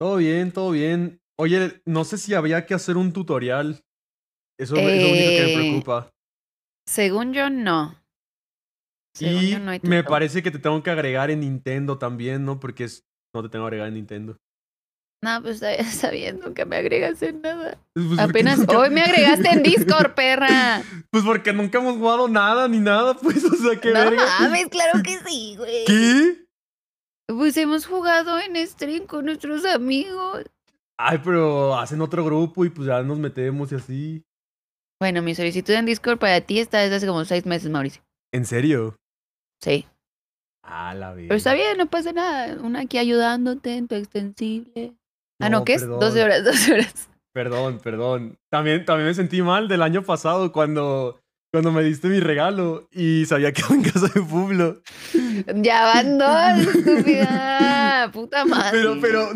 Todo bien, todo bien. Oye, no sé si había que hacer un tutorial. Eso es lo único que me eh, preocupa. Según yo, no. y me parece que te tengo que agregar en Nintendo también, ¿no? Porque no te tengo que agregar en Nintendo. No, pues sabiendo que me agregas en nada. Pues, pues, Apenas hoy me agregaste en Discord, perra. Pues porque nunca hemos jugado nada ni nada, pues, o sea, que. No mames, claro que sí, güey. ¿Qué? pues hemos jugado en stream con nuestros amigos. Ay, pero hacen otro grupo y pues ya nos metemos y así. Bueno, mi solicitud en Discord para ti está desde hace como seis meses, Mauricio. ¿En serio? Sí. Ah, la vida. Pero está bien, no pasa nada. Una aquí ayudándote en tu extensible. ah, no, ¿qué es? 12 horas, 12 horas. Perdón, perdón. También, también me sentí mal del año pasado cuando cuando me diste mi regalo y sabía que era en casa de pueblo. Ya van dos, estúpida. Puta madre. Pero, pero.